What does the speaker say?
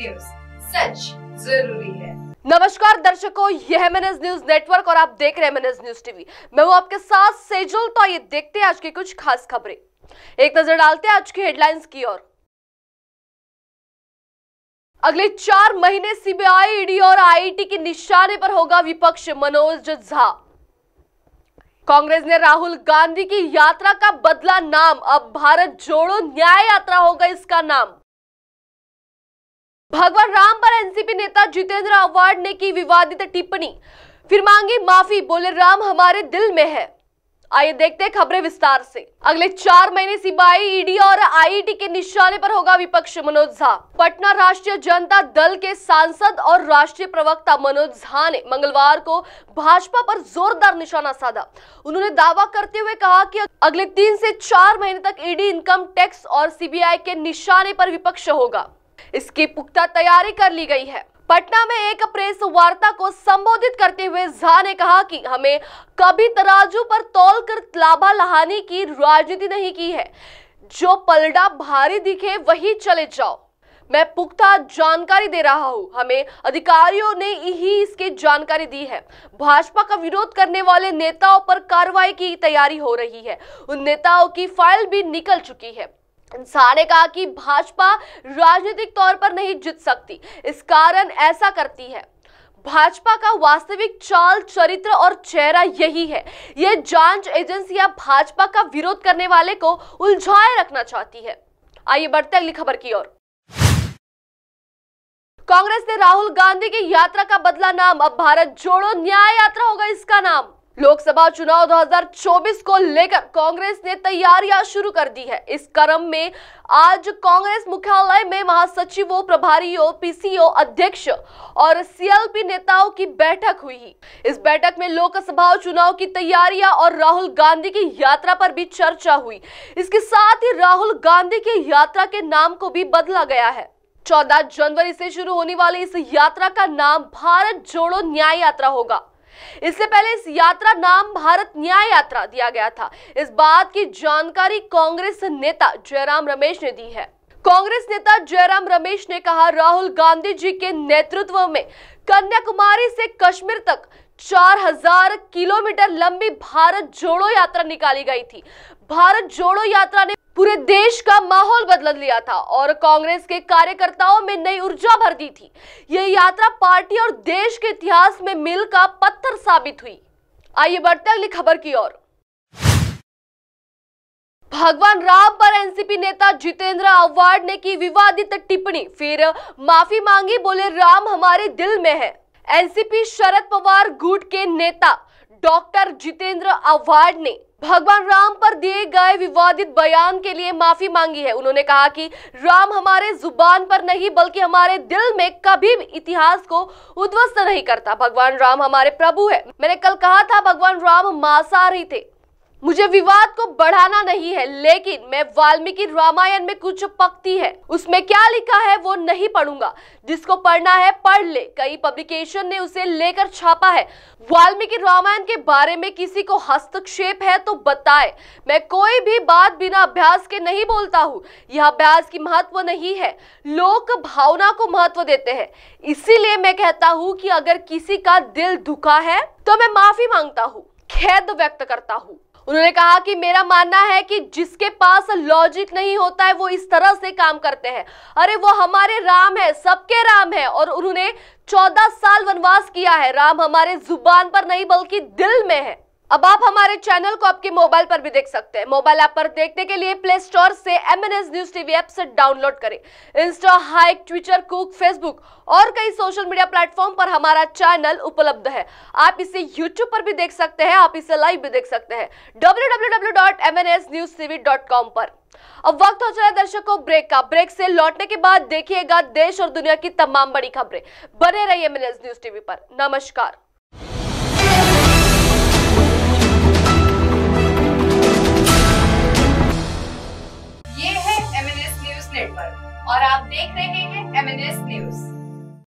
news सच जरूरी है नमस्कार दर्शकों यह एम न्यूज नेटवर्क और आप देख रहे हैं न्यूज टीवी मैं हूं आपके साथ सेजल तो ये देखते हैं आज की कुछ खास खबरें एक नजर डालते हैं आज की हेडलाइंस की ओर अगले चार महीने सीबीआई ईडी e और आईटी e के निशाने पर होगा विपक्ष मनोज झा कांग्रेस ने राहुल गांधी की यात्रा का बदला नाम अब भारत जोड़ो न्याय यात्रा होगा इसका नाम भगवान राम पर एनसीपी नेता जितेंद्र आवाड ने की विवादित टिप्पणी फिर मांगी माफी बोले राम हमारे दिल में है आइए देखते हैं खबरें विस्तार से अगले चार महीने सीबीआई ईडी और आईटी के निशाने पर होगा विपक्ष मनोज झा पटना राष्ट्रीय जनता दल के सांसद और राष्ट्रीय प्रवक्ता मनोज झा ने मंगलवार को भाजपा पर जोरदार निशाना साधा उन्होंने दावा करते हुए कहा कि अगले तीन से चार महीने तक ईडी इनकम टैक्स और सीबीआई के निशाने पर विपक्ष होगा इसकी पुख्ता तैयारी कर ली गई है पटना में एक प्रेस वार्ता को संबोधित करते हुए झा ने कहा कि हमें कभी तराजू पर तोल कर लाभा लहाने की राजनीति नहीं की है जो पलड़ा भारी दिखे वही चले जाओ मैं पुख्ता जानकारी दे रहा हूँ हमें अधिकारियों ने ही इसकी जानकारी दी है भाजपा का विरोध करने वाले नेताओं पर कार्रवाई की तैयारी हो रही है उन नेताओं की फाइल भी निकल चुकी है ने कहा कि भाजपा राजनीतिक तौर पर नहीं जीत सकती इस कारण ऐसा करती है भाजपा का वास्तविक चाल चरित्र और चेहरा यही है यह जांच एजेंसियां भाजपा का विरोध करने वाले को उलझाए रखना चाहती है आइए बढ़ते अगली खबर की ओर कांग्रेस ने राहुल गांधी की यात्रा का बदला नाम अब भारत जोड़ो न्याय यात्रा होगा इसका नाम लोकसभा चुनाव 2024 को लेकर कांग्रेस ने तैयारियां शुरू कर दी है इस क्रम में आज कांग्रेस मुख्यालय में महासचिवों प्रभारियों पीसीओ अध्यक्ष और सीएलपी नेताओं की बैठक हुई इस बैठक में लोकसभा चुनाव की तैयारियां और राहुल गांधी की यात्रा पर भी चर्चा हुई इसके साथ ही राहुल गांधी की यात्रा के नाम को भी बदला गया है 14 जनवरी से शुरू होने वाली इस यात्रा का नाम भारत जोड़ो न्याय यात्रा होगा इससे पहले इस यात्रा नाम भारत न्याय यात्रा दिया गया था इस बात की जानकारी कांग्रेस नेता जयराम रमेश ने दी है कांग्रेस नेता जयराम रमेश ने कहा राहुल गांधी जी के नेतृत्व में कन्याकुमारी से कश्मीर तक 4000 किलोमीटर लंबी भारत जोड़ो यात्रा निकाली गई थी भारत जोड़ो यात्रा ने पूरे देश का माहौल बदल लिया था और कांग्रेस के कार्यकर्ताओं में नई ऊर्जा भर दी थी यह यात्रा पार्टी और देश के इतिहास में मिल का पत्थर साबित हुई आइए बढ़ते अगली खबर की ओर भगवान राम पर एनसीपी नेता जितेंद्र अवार्ड ने की विवादित टिप्पणी फिर माफी मांगी बोले राम हमारे दिल में है एनसीपी शरद पवार गुट के नेता डॉक्टर जितेंद्र आवाड ने भगवान राम पर दिए गए विवादित बयान के लिए माफी मांगी है उन्होंने कहा कि राम हमारे जुबान पर नहीं बल्कि हमारे दिल में कभी भी इतिहास को उद्वस्त नहीं करता भगवान राम हमारे प्रभु है मैंने कल कहा था भगवान राम मांसाहारी थे मुझे विवाद को बढ़ाना नहीं है लेकिन मैं वाल्मीकि रामायण में कुछ पक्ति है उसमें क्या लिखा है वो नहीं पढ़ूंगा जिसको पढ़ना है पढ़ ले कई पब्लिकेशन ने उसे लेकर छापा है वाल्मीकि रामायण के बारे में किसी को हस्तक्षेप है तो बताए मैं कोई भी बात बिना अभ्यास के नहीं बोलता हूँ यह अभ्यास की महत्व नहीं है लोग भावना को महत्व देते हैं इसीलिए मैं कहता हूँ कि अगर किसी का दिल दुखा है तो मैं माफी मांगता हूँ खेद व्यक्त करता हूँ उन्होंने कहा कि मेरा मानना है कि जिसके पास लॉजिक नहीं होता है वो इस तरह से काम करते हैं अरे वो हमारे राम है सबके राम है और उन्होंने चौदह साल वनवास किया है राम हमारे जुबान पर नहीं बल्कि दिल में है अब आप हमारे चैनल को आपके मोबाइल पर भी देख सकते हैं मोबाइल ऐप पर देखने के लिए प्ले स्टोर से M N S news TV app से डाउनलोड करें इंस्टा हाइक ट्विटर कुक फेसबुक और कई सोशल मीडिया प्लेटफॉर्म पर हमारा चैनल उपलब्ध है आप इसे यूट्यूब पर भी देख सकते हैं आप इसे लाइव भी देख सकते हैं डब्ल्यू पर अब वक्त हो चला दर्शकों ब्रेक का ब्रेक से लौटने के बाद देखिएगा देश और दुनिया की तमाम बड़ी खबरें बने रहिए एम न्यूज टीवी पर नमस्कार